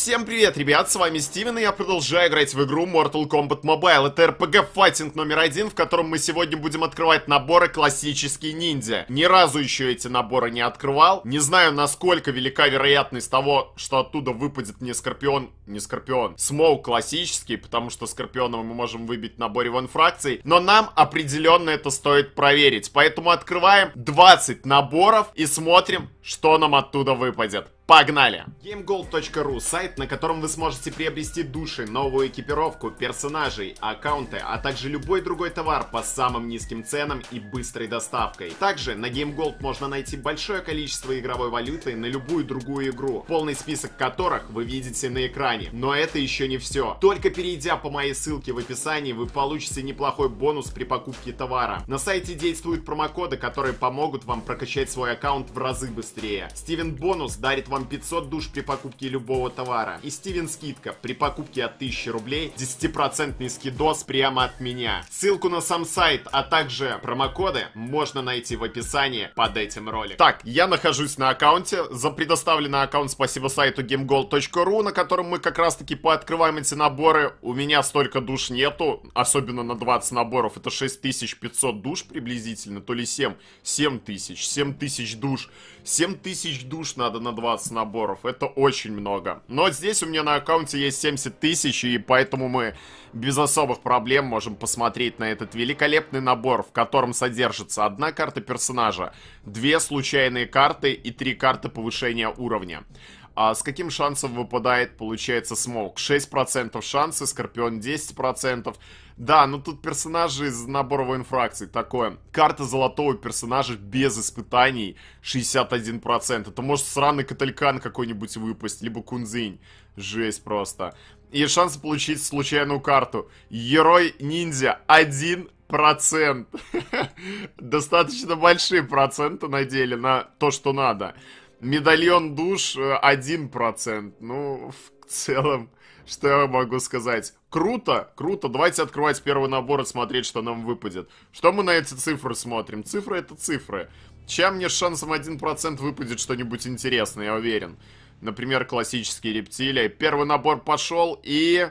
Всем привет, ребят, с вами Стивен, и я продолжаю играть в игру Mortal Kombat Mobile. Это RPG файтинг номер один, в котором мы сегодня будем открывать наборы классические ниндзя. Ни разу еще эти наборы не открывал. Не знаю, насколько велика вероятность того, что оттуда выпадет не Скорпион, не Скорпион, Смоу классический, потому что Скорпиона мы можем выбить в наборе вон фракций, но нам определенно это стоит проверить. Поэтому открываем 20 наборов и смотрим, что нам оттуда выпадет. Погнали! GameGold.ru – сайт, на котором вы сможете приобрести души, новую экипировку, персонажей, аккаунты, а также любой другой товар по самым низким ценам и быстрой доставкой. Также на GameGold можно найти большое количество игровой валюты на любую другую игру, полный список которых вы видите на экране. Но это еще не все. Только перейдя по моей ссылке в описании, вы получите неплохой бонус при покупке товара. На сайте действуют промокоды, которые помогут вам прокачать свой аккаунт в разы быстрее. Стивен Бонус дарит вам вам 500 душ при покупке любого товара. И Стивен скидка при покупке от 1000 рублей, 10% скидос прямо от меня. Ссылку на сам сайт, а также промокоды можно найти в описании под этим роликом. Так, я нахожусь на аккаунте. За предоставленный аккаунт спасибо сайту gamegold.ru, на котором мы как раз таки пооткрываем эти наборы. У меня столько душ нету, особенно на 20 наборов. Это 6500 душ приблизительно, то ли 7. 7000, 7000 душ. 7000 душ надо на 20 15 наборов. Это очень много. Но здесь у меня на аккаунте есть 70 тысяч, и поэтому мы без особых проблем можем посмотреть на этот великолепный набор, в котором содержится одна карта персонажа, две случайные карты и три карты повышения уровня. А с каким шансом выпадает, получается, Смолк? 6% шансы, Скорпион 10%. Да, ну тут персонажи из наборовой инфракции такое. Карта золотого персонажа без испытаний 61%. Это может сраный Каталькан какой-нибудь выпасть, либо Кунзинь. Жесть просто. И шанс получить случайную карту. Герой-ниндзя 1 процент. Достаточно большие проценты на деле на то, что надо. Медальон душ 1%. Э, ну, в целом, что я могу сказать? Круто, круто. Давайте открывать первый набор и смотреть, что нам выпадет. Что мы на эти цифры смотрим? Цифры это цифры. Чем мне с шансом 1% выпадет что-нибудь интересное, я уверен. Например, классические рептилии. Первый набор пошел и...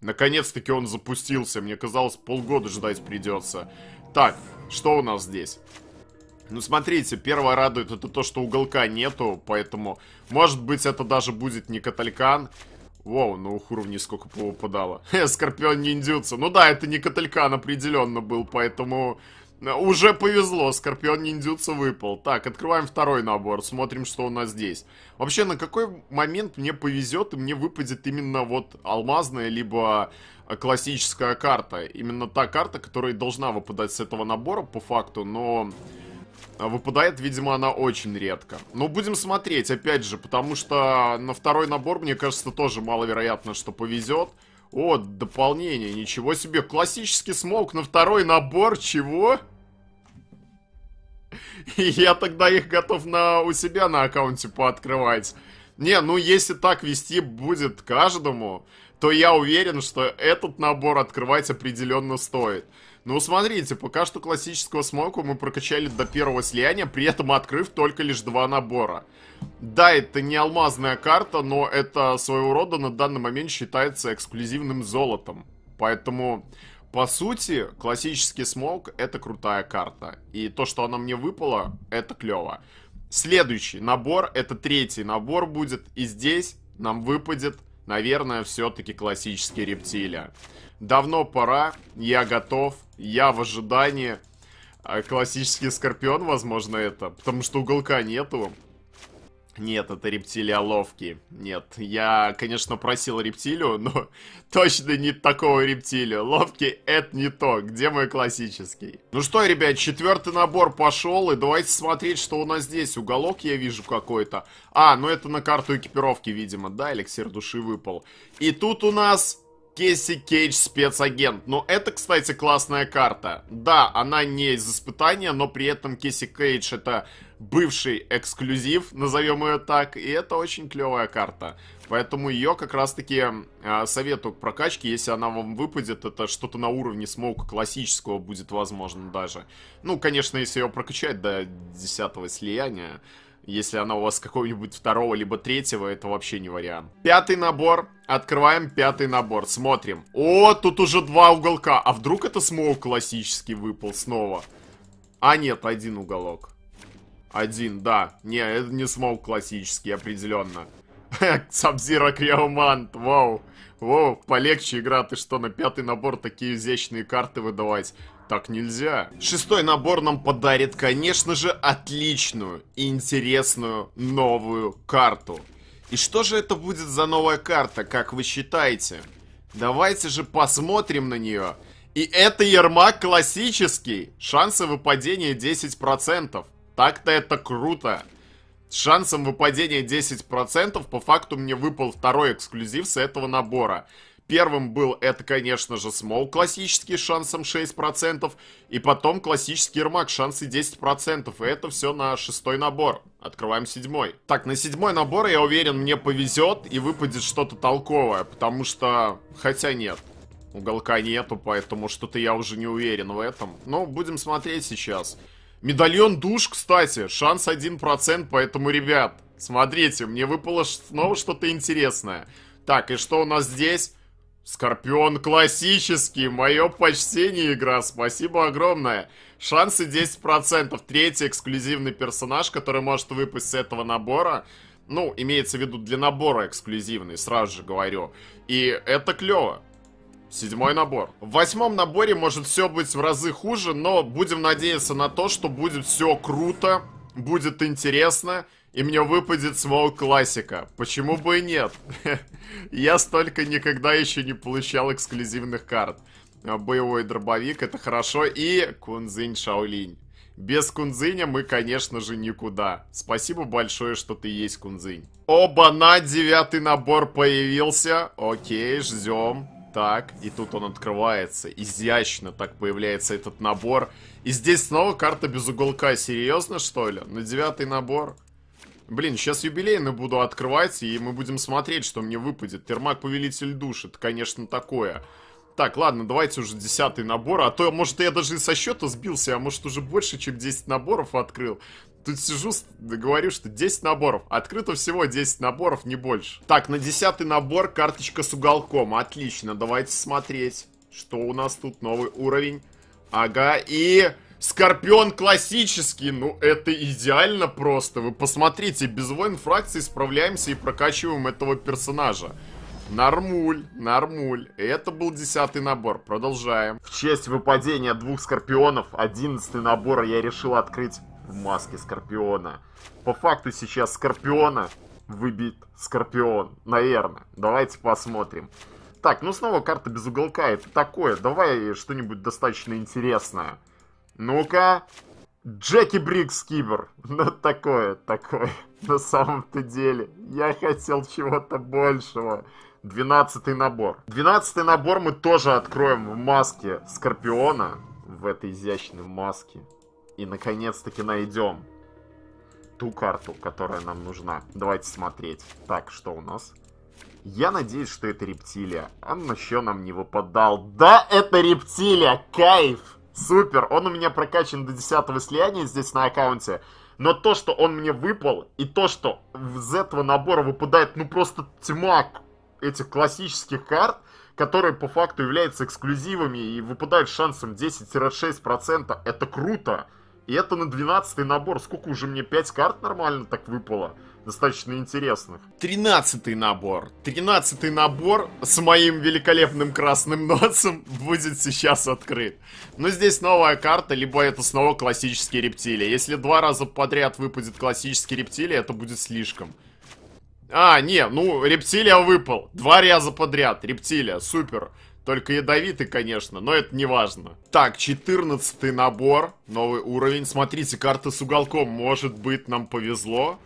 Наконец-таки он запустился. Мне казалось, полгода ждать придется. Так, что у нас здесь? Ну, смотрите, первое радует это то, что уголка нету, поэтому, может быть, это даже будет не каталькан. Воу, на ну, Ухуровне сколько поупадало. Э, Скорпион ниндзюца. Ну да, это не каталькан определенно был, поэтому... Э, уже повезло, Скорпион Ниндзюца выпал. Так, открываем второй набор, смотрим, что у нас здесь. Вообще, на какой момент мне повезет и мне выпадет именно вот алмазная, либо э, классическая карта. Именно та карта, которая должна выпадать с этого набора по факту, но а выпадает, видимо, она очень редко. Но будем смотреть, опять же, потому что на второй набор, мне кажется, тоже маловероятно, что повезет. О, дополнение, ничего себе. Классический смог на второй набор, чего? Я тогда их готов на, у себя на аккаунте пооткрывать. Не, ну если так вести будет каждому, то я уверен, что этот набор открывать определенно стоит. Ну, смотрите, пока что классического смоку мы прокачали до первого слияния, при этом открыв только лишь два набора. Да, это не алмазная карта, но это своего рода на данный момент считается эксклюзивным золотом. Поэтому, по сути, классический смок это крутая карта. И то, что она мне выпала, это клево. Следующий набор, это третий набор будет, и здесь нам выпадет Наверное, все-таки классический рептилия. Давно пора, я готов, я в ожидании. А классический скорпион, возможно, это. Потому что уголка нету. Нет, это рептилиоловки. Нет, я, конечно, просил рептилию, но точно не такого рептилию. Ловки — это не то. Где мой классический? Ну что, ребят, четвертый набор пошел, и давайте смотреть, что у нас здесь. Уголок я вижу какой-то. А, ну это на карту экипировки, видимо, да? Эликсир души выпал. И тут у нас Кейси Кейдж спецагент. Ну это, кстати, классная карта. Да, она не из испытания, но при этом Кейси Кейдж это бывший эксклюзив, назовем ее так, и это очень клевая карта. Поэтому ее как раз-таки э, а, советую к прокачке, если она вам выпадет, это что-то на уровне смоука классического будет возможно даже. Ну, конечно, если ее прокачать до 10 слияния, если она у вас какого-нибудь второго либо третьего, это вообще не вариант. Пятый набор. Открываем пятый набор. Смотрим. О, тут уже два уголка. А вдруг это смоук классический выпал снова? А нет, один уголок. Один, да. Не, это не смог классический, определенно. Сабзира Криомант, вау. Вау, полегче игра, ты что, на пятый набор такие изящные карты выдавать? Так нельзя. Шестой набор нам подарит, конечно же, отличную и интересную новую карту. И что же это будет за новая карта, как вы считаете? Давайте же посмотрим на нее. И это Ермак классический. Шансы выпадения 10%. Так-то это круто. С шансом выпадения 10% по факту мне выпал второй эксклюзив с этого набора. Первым был это, конечно же, Смол классический с шансом 6%, и потом классический Ермак шансы 10%, и это все на шестой набор. Открываем седьмой. Так, на седьмой набор, я уверен, мне повезет и выпадет что-то толковое, потому что... Хотя нет, уголка нету, поэтому что-то я уже не уверен в этом. Но будем смотреть сейчас. Сейчас. Медальон душ, кстати, шанс 1%, поэтому, ребят, смотрите, мне выпало снова что-то интересное. Так, и что у нас здесь? Скорпион классический, мое почтение, игра, спасибо огромное. Шансы 10%, третий эксклюзивный персонаж, который может выпасть с этого набора. Ну, имеется в виду для набора эксклюзивный, сразу же говорю. И это клево. Седьмой набор. В восьмом наборе может все быть в разы хуже, но будем надеяться на то, что будет все круто, будет интересно, и мне выпадет смол классика. Почему бы и нет? Я столько никогда еще не получал эксклюзивных карт. А, боевой дробовик, это хорошо, и Кунзинь Шаолинь. Без Кунзиня мы, конечно же, никуда. Спасибо большое, что ты есть, Кунзинь. Оба-на, девятый набор появился. Окей, ждем. Так, и тут он открывается. Изящно так появляется этот набор. И здесь снова карта без уголка. Серьезно, что ли? На девятый набор. Блин, сейчас юбилейный буду открывать, и мы будем смотреть, что мне выпадет. Термак-повелитель душ, это, конечно, такое. Так, ладно, давайте уже десятый набор, а то, может, я даже и со счета сбился, а может, уже больше, чем 10 наборов открыл. Тут сижу, говорю, что 10 наборов. Открыто всего 10 наборов, не больше. Так, на 10 набор карточка с уголком. Отлично, давайте смотреть, что у нас тут. Новый уровень. Ага, и... Скорпион классический, ну это идеально просто. Вы посмотрите, без войн фракции справляемся и прокачиваем этого персонажа. Нормуль, нормуль. Это был десятый набор. Продолжаем. В честь выпадения двух скорпионов, одиннадцатый набор я решил открыть маске Скорпиона. По факту сейчас Скорпиона выбит Скорпион, наверное. Давайте посмотрим. Так, ну снова карта без уголка, это такое. Давай что-нибудь достаточно интересное. Ну-ка. Джеки Брикс Кибер. Ну такое, такое. На самом-то деле, я хотел чего-то большего. Двенадцатый набор. Двенадцатый набор мы тоже откроем в маске Скорпиона. В этой изящной маске и наконец-таки найдем ту карту, которая нам нужна. Давайте смотреть. Так, что у нас? Я надеюсь, что это рептилия. Он еще нам не выпадал. Да, это рептилия! Кайф! Супер! Он у меня прокачан до 10 слияния здесь на аккаунте. Но то, что он мне выпал, и то, что из этого набора выпадает, ну просто тьма этих классических карт, которые по факту являются эксклюзивами и выпадают шансом 10-6%, это круто! И это на 12 набор. Сколько уже мне 5 карт нормально так выпало? Достаточно интересных. 13 набор. 13 набор с моим великолепным красным носом будет сейчас открыт. Но здесь новая карта, либо это снова классические рептилии. Если два раза подряд выпадет классические рептилии, это будет слишком. А, не, ну, рептилия выпал. Два раза подряд. Рептилия, супер. Супер. Только ядовитый, конечно, но это не важно. Так, 14 набор, новый уровень. Смотрите, карта с уголком, может быть, нам повезло.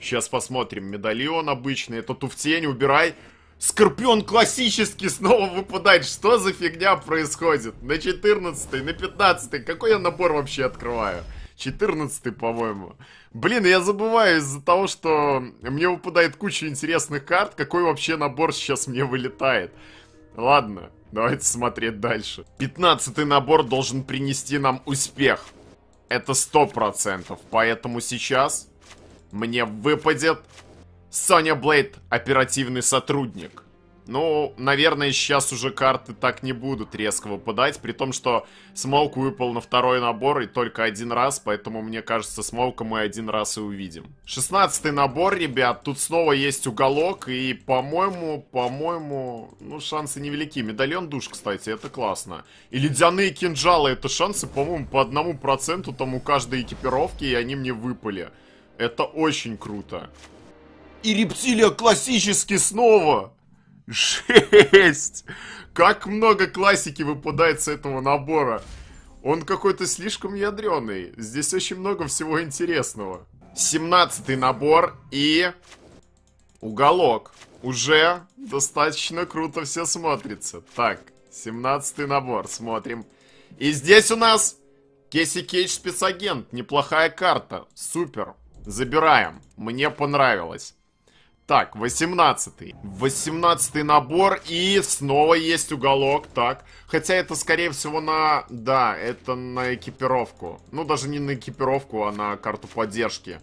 Сейчас посмотрим, медальон обычный, это туфтень, убирай. Скорпион классический снова выпадает. Что за фигня происходит? На 14 на 15 Какой я набор вообще открываю? 14 по-моему. Блин, я забываю из-за того, что мне выпадает куча интересных карт. Какой вообще набор сейчас мне вылетает? Ладно, Давайте смотреть дальше. Пятнадцатый набор должен принести нам успех. Это сто процентов. Поэтому сейчас мне выпадет Соня Блейд, оперативный сотрудник. Ну, наверное, сейчас уже карты так не будут резко выпадать, при том, что смолк выпал на второй набор и только один раз, поэтому, мне кажется, смолка мы один раз и увидим. Шестнадцатый набор, ребят, тут снова есть уголок, и, по-моему, по-моему, ну, шансы невелики. Медальон душ, кстати, это классно. И ледяные кинжалы, это шансы, по-моему, по одному проценту там у каждой экипировки, и они мне выпали. Это очень круто. И рептилия классически снова! Жесть! Как много классики выпадает с этого набора. Он какой-то слишком ядреный. Здесь очень много всего интересного. 17 набор и... Уголок. Уже достаточно круто все смотрится. Так, 17 набор, смотрим. И здесь у нас Кесси Кейдж спецагент. Неплохая карта. Супер. Забираем. Мне понравилось. Так, 18-й. 18-й набор, и снова есть уголок, так. Хотя это, скорее всего, на... Да, это на экипировку. Ну, даже не на экипировку, а на карту поддержки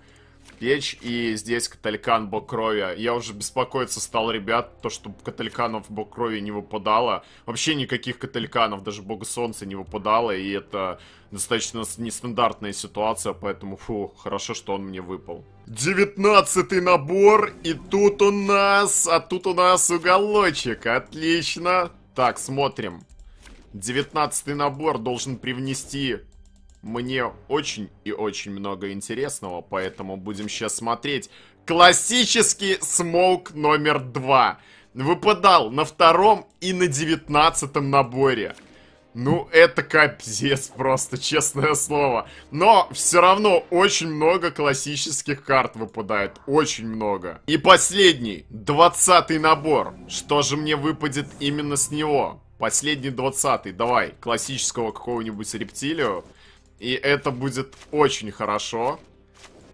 печь, и здесь каталькан бок крови. Я уже беспокоиться стал, ребят, то, что катальканов бок крови не выпадало. Вообще никаких катальканов, даже бога солнца не выпадало, и это достаточно нестандартная ситуация, поэтому, фу, хорошо, что он мне выпал. Девятнадцатый набор, и тут у нас, а тут у нас уголочек, отлично. Так, смотрим. Девятнадцатый набор должен привнести мне очень и очень много интересного, поэтому будем сейчас смотреть классический смоук номер два. Выпадал на втором и на девятнадцатом наборе. Ну, это капец просто, честное слово. Но все равно очень много классических карт выпадает. Очень много. И последний, двадцатый набор. Что же мне выпадет именно с него? Последний двадцатый, давай, классического какого-нибудь рептилию. И это будет очень хорошо.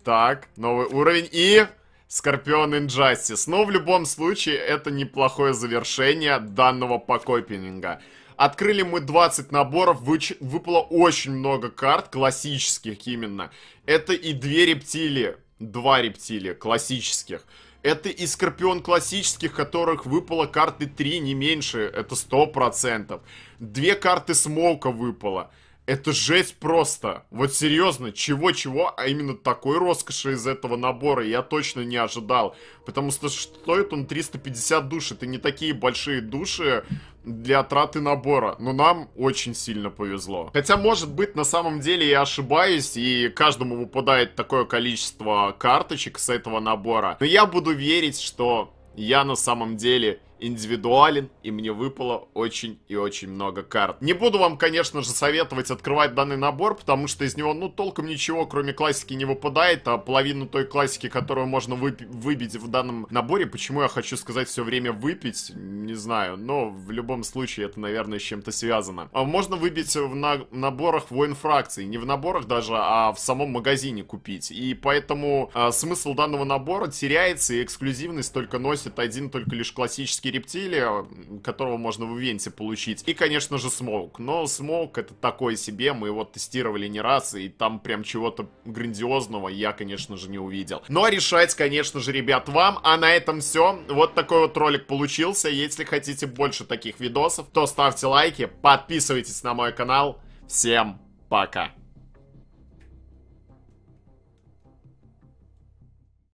Так, новый уровень. И Скорпион Инжастис. Но в любом случае, это неплохое завершение данного покопинга. Открыли мы 20 наборов, выч... выпало очень много карт, классических именно. Это и две рептилии, два рептилии классических. Это и Скорпион классических, которых выпало карты 3, не меньше, это 100%. Две карты Смоука выпало. Это жесть просто. Вот серьезно, чего-чего, а именно такой роскоши из этого набора я точно не ожидал. Потому что стоит он 350 душ, это не такие большие души для траты набора. Но нам очень сильно повезло. Хотя, может быть, на самом деле я ошибаюсь, и каждому выпадает такое количество карточек с этого набора. Но я буду верить, что я на самом деле индивидуален, и мне выпало очень и очень много карт. Не буду вам, конечно же, советовать открывать данный набор, потому что из него, ну, толком ничего, кроме классики, не выпадает, а половину той классики, которую можно выбить в данном наборе, почему я хочу сказать все время выпить, не знаю, но в любом случае это, наверное, с чем-то связано. А можно выбить в на наборах воин фракций, не в наборах даже, а в самом магазине купить, и поэтому а, смысл данного набора теряется, и эксклюзивность только носит один только лишь классический классический рептилия, которого можно в ивенте получить. И, конечно же, смоук. Но смоук это такое себе, мы его тестировали не раз, и там прям чего-то грандиозного я, конечно же, не увидел. Но решать, конечно же, ребят, вам. А на этом все. Вот такой вот ролик получился. Если хотите больше таких видосов, то ставьте лайки, подписывайтесь на мой канал. Всем пока!